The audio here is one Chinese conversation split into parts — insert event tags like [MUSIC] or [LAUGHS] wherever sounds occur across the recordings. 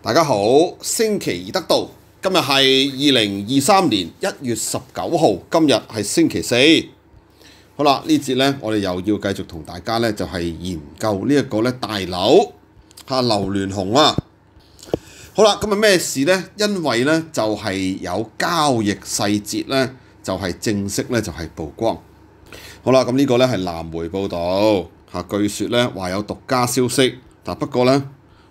大家好，星期二得到，今日系二零二三年一月十九號，今日係星期四。好啦，呢節咧，我哋又要繼續同大家咧，就係研究呢一個咧大樓吓流聯紅啊。好啦，咁啊咩事呢？因為咧就係有交易細節咧，就係正式咧就係曝光。好啦，咁呢個咧係南媒報道吓，據說咧話有獨家消息，但不過咧。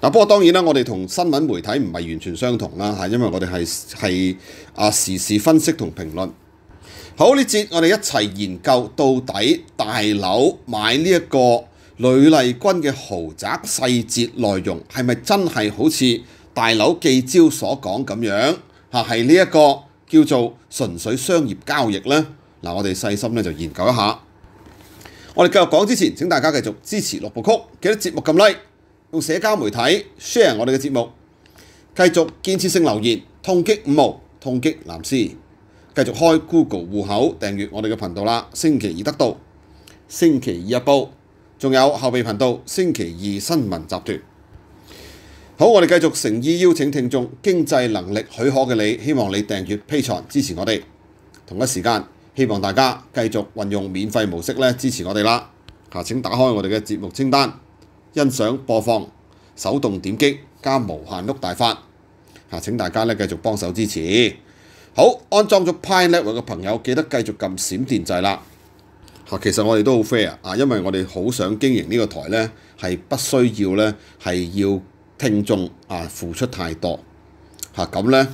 嗱，不過當然啦，我哋同新聞媒體唔係完全相同啦，因為我哋係係啊時事分析同評論。好呢節，我哋一齊研究到底大樓買呢一個呂麗君嘅豪宅細節內容係咪真係好似大樓記招所講咁樣嚇，係呢一個叫做純粹商業交易咧。嗱，我哋細心咧就研究一下。我哋繼續講之前，請大家繼續支持六部曲，記得節目撳 Like。用社交媒體 share 我哋嘅節目，繼續建設性留言，痛擊五毛，痛擊藍絲，繼續開 Google 户口訂閱我哋嘅頻道啦。星期二得到，星期二一報，仲有後備頻道星期二新聞集團。好，我哋繼續誠意邀請聽眾，經濟能力許可嘅你，希望你訂閱 p a 支持我哋。同一時間，希望大家繼續運用免費模式咧支持我哋啦。嚇！請打開我哋嘅節目清單。欣賞播放，手動點擊加無限碌大法嚇！請大家咧繼續幫手支持。好，安裝咗 PiNet 嘅朋友記得繼續撳閃電掣啦其實我哋都好 fair 啊，因為我哋好想經營呢個台咧，係不需要咧係要聽眾啊付出太多嚇咁咧，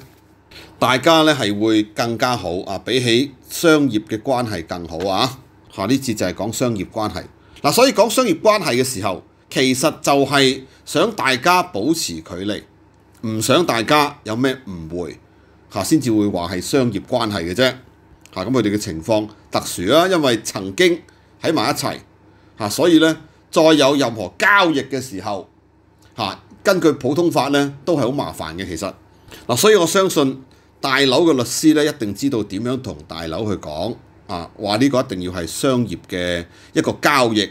大家咧係會更加好啊，比起商業嘅關係更好啊嚇。呢次就係講商業關係嗱，所以講商業關係嘅時候。其實就係想大家保持距離，唔想大家有咩誤會嚇，先至會話係商業關係嘅啫。嚇咁佢哋嘅情況特殊啦，因為曾經喺埋一齊嚇，所以咧再有任何交易嘅時候嚇，根據普通法咧都係好麻煩嘅。其實嗱，所以我相信大樓嘅律師咧一定知道點樣同大樓去講啊，話呢個一定要係商業嘅一個交易。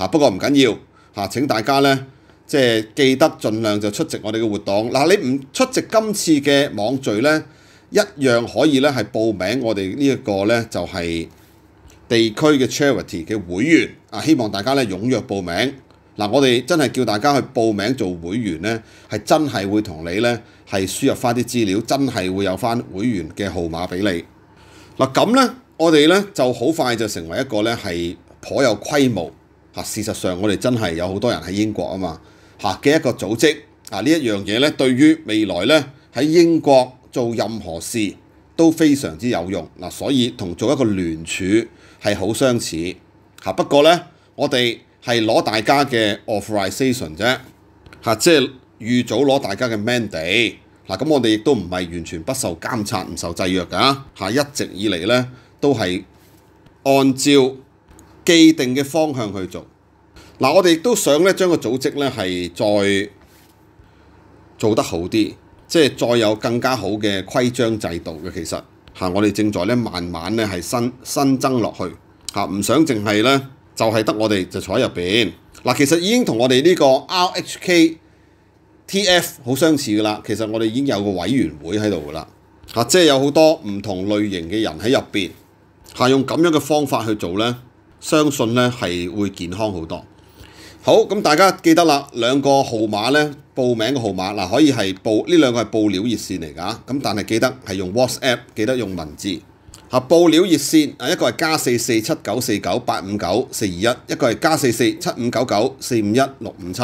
嚇，不過唔緊要嚇。請大家咧，即係記得盡量就出席我哋嘅活動。嗱，你唔出席今次嘅網聚咧，一樣可以咧係報名我哋呢一個咧就係地區嘅 charity 嘅會員啊。希望大家咧踴躍報名嗱。我哋真係叫大家去報名做會員咧，係真係會同你咧係輸入翻啲資料，真係會有翻會員嘅號碼俾你嗱。咁咧，我哋咧就好快就成為一個咧係頗有規模。嚇，事實上我哋真係有好多人喺英國啊嘛，嚇嘅一個組織，啊呢一樣嘢咧，對於未來咧喺英國做任何事都非常之有用嗱，所以同做一個聯署係好相似嚇，不過咧我哋係攞大家嘅 a u t h o r i z a t i o n 啫，嚇即係預早攞大家嘅 mandy，嗱咁我哋亦都唔係完全不受監察唔受制約㗎嚇，一直以嚟咧都係按照。既定嘅方向去做嗱，我哋都想咧將個組織咧係再做得好啲，即係再有更加好嘅規章制度嘅。其實嚇，我哋正在咧慢慢咧係新新增落去嚇，唔想淨係咧就係得我哋就坐喺入邊嗱。其實已經同我哋呢個 R H K T F 好相似噶啦。其實我哋已經有個委員會喺度噶啦嚇，即係有好多唔同類型嘅人喺入邊嚇，用咁樣嘅方法去做咧。相信咧係會健康好多。好，咁大家記得啦，兩個號碼咧報名嘅號碼嗱可以係報呢兩個係報料熱線嚟㗎，咁但係記得係用 WhatsApp，記得用文字嚇報料熱線啊，一個係加四四七九四九八五九四二一，一個係加四四七五九九四五一六五七。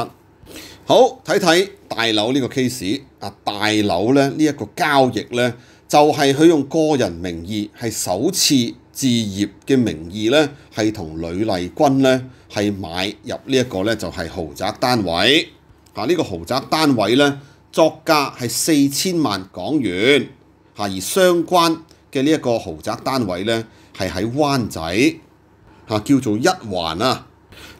好，睇睇大樓呢個 case 啊，大樓咧呢一個交易咧就係佢用個人名義係首次。置業嘅名義咧，係同呂麗君咧係買入呢一個咧就係豪宅單位，嚇呢個豪宅單位咧作價係四千萬港元，嚇而相關嘅呢一個豪宅單位咧係喺灣仔，嚇叫做一環啊，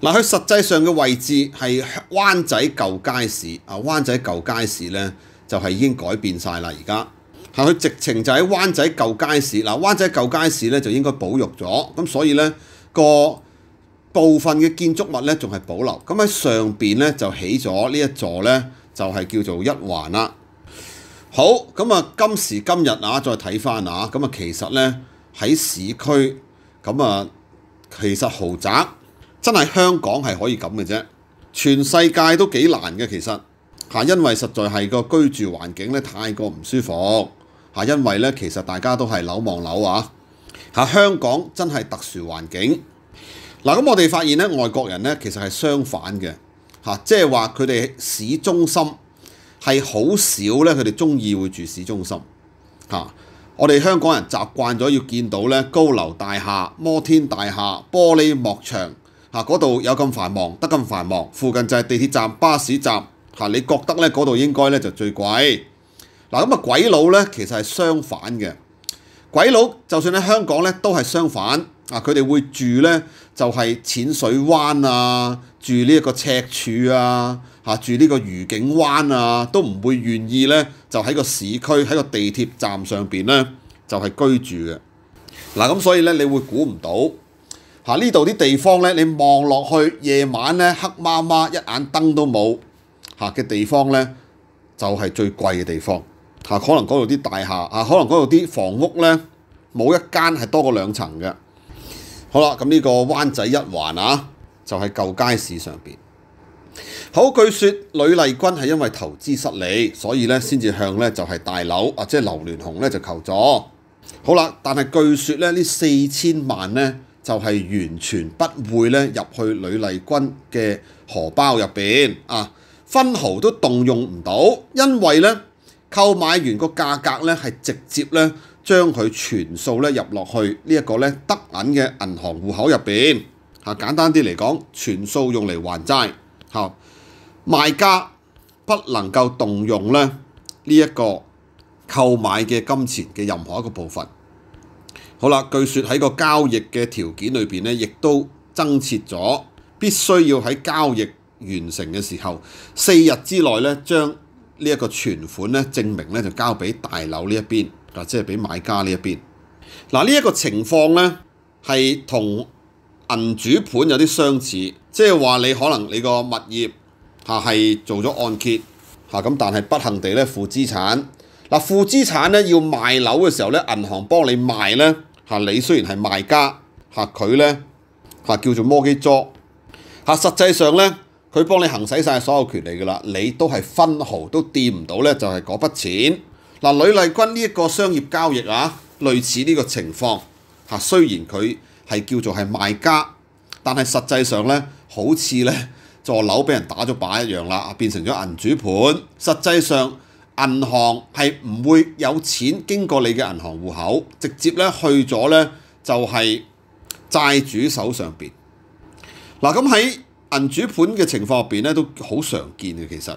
嗱佢實際上嘅位置係灣仔舊街市，啊灣仔舊街市咧就係已經改變曬啦而家。係佢直情就喺灣仔舊街市嗱，灣仔舊街市咧就應該保育咗，咁所以咧個部分嘅建築物咧仲係保留，咁喺上邊咧就起咗呢一座咧就係叫做一環啦。好，咁啊今時今日啊，再睇翻啊，咁啊其實咧喺市區咁啊，其實豪宅真係香港係可以咁嘅啫，全世界都幾難嘅其實因為實在係個居住環境咧太過唔舒服。嚇，因為咧，其實大家都係樓望樓啊！嚇，香港真係特殊環境。嗱，咁我哋發現咧，外國人咧其實係相反嘅嚇，即係話佢哋市中心係好少咧，佢哋中意會住市中心嚇。我哋香港人習慣咗要見到咧高樓大廈、摩天大廈、玻璃幕牆嚇，嗰度有咁繁忙，得咁繁忙，附近就係地鐵站、巴士站嚇。你覺得咧嗰度應該咧就最貴？嗱咁啊，鬼佬咧其實係相反嘅。鬼佬就算喺香港咧，都係相反啊！佢哋會住咧就係淺水灣啊，住呢一個赤柱啊，住呢個愉景灣啊，都唔會願意咧就喺個市區喺個地鐵站上邊咧就係居住嘅。嗱咁所以咧，你會估唔到嚇呢度啲地方咧，你望落去夜晚咧黑麻麻，一眼燈都冇嚇嘅地方咧，就係最貴嘅地方。嚇，可能嗰度啲大廈，嚇，可能嗰度啲房屋咧，冇一間係多過兩層嘅。好啦，咁呢個灣仔一環啊，就係舊街市上邊。好，據說呂麗君係因為投資失利，所以咧先至向咧就係大樓啊，即係劉聯雄咧就求助。好啦，但係據說咧呢四千萬咧就係完全不會咧入去呂麗君嘅荷包入邊啊，分毫都動用唔到，因為咧。購買完個價格咧，係直接咧將佢全數咧入落去呢一個咧得銀嘅銀行户口入邊嚇。簡單啲嚟講，全數用嚟還債嚇。賣家不能夠動用咧呢一個購買嘅金錢嘅任何一個部分。好啦，據說喺個交易嘅條件裏邊咧，亦都增設咗必須要喺交易完成嘅時候四日之內咧將。呢一個存款咧，證明咧就交俾大樓呢一邊，啊，即係俾買家呢一邊。嗱呢一個情況咧，係同銀主盤有啲相似，即係話你可能你個物業嚇係做咗按揭嚇咁，但係不幸地咧負資產。嗱負資產咧要賣樓嘅時候咧，銀行幫你賣咧嚇，你雖然係賣家嚇佢咧嚇叫做摩基作嚇，實際上咧。佢幫你行使曬所有權利㗎啦，你都係分毫都掂唔到咧，就係嗰筆錢。嗱，呂麗君呢一個商業交易啊，類似呢個情況嚇。雖然佢係叫做係賣家，但係實際上咧，好似咧 [LAUGHS] 座樓俾人打咗靶一樣啦，變成咗銀主盤。實際上銀行係唔會有錢經過你嘅銀行户口，直接咧去咗咧就係債主手上邊。嗱，咁喺銀主盤嘅情況入邊咧都好常見嘅，其實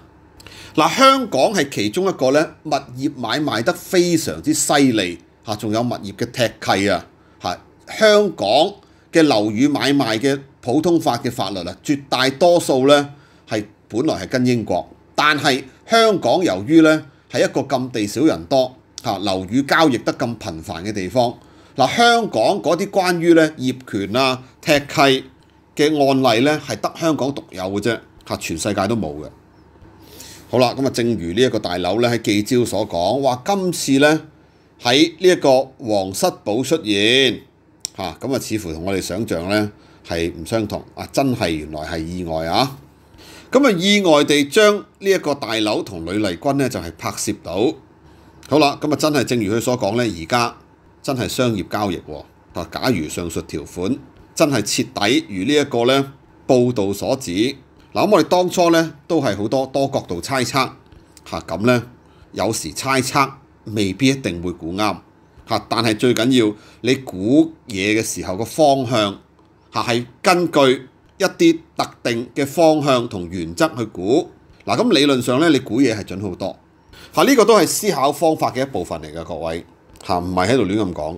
嗱香港係其中一個咧，物業買賣得非常之犀利嚇，仲有物業嘅踢契啊嚇。香港嘅樓宇買賣嘅普通法嘅法律啊，絕大多數咧係本來係跟英國，但係香港由於咧係一個咁地少人多嚇樓宇交易得咁頻繁嘅地方，嗱香港嗰啲關於咧業權啊踢契。嘅案例咧係得香港獨有嘅啫，嚇全世界都冇嘅。好啦，咁啊正如呢一個大樓咧，喺記招所講，話今次咧喺呢一個黃室堡出現，嚇咁啊似乎同我哋想象咧係唔相同啊！真係原來係意外啊！咁啊意外地將呢一個大樓同呂麗君咧就係拍攝到。好啦，咁啊真係正如佢所講咧，而家真係商業交易喎。假如上述條款。真係徹底如呢一個咧報導所指，嗱咁我哋當初咧都係好多多角度猜測嚇，咁咧有時猜測未必一定會估啱嚇，但係最緊要你估嘢嘅時候個方向嚇係根據一啲特定嘅方向同原則去估，嗱咁理論上咧你估嘢係準好多嚇，呢個都係思考方法嘅一部分嚟嘅，各位嚇唔係喺度亂咁講。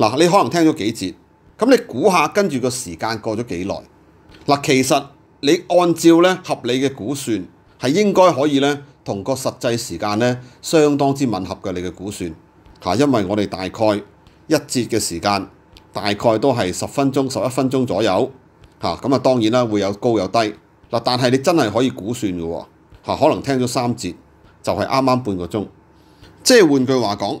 嗱，你可能聽咗幾節，咁你估下跟住個時間過咗幾耐？嗱，其實你按照咧合理嘅估算係應該可以咧同個實際時間咧相當之吻合嘅，你嘅估算嚇，因為我哋大概一節嘅時間大概都係十分鐘、十一分鐘左右嚇，咁啊當然啦會有高有低嗱，但係你真係可以估算嘅喎嚇，可能聽咗三節就係啱啱半個鐘，即係換句話講。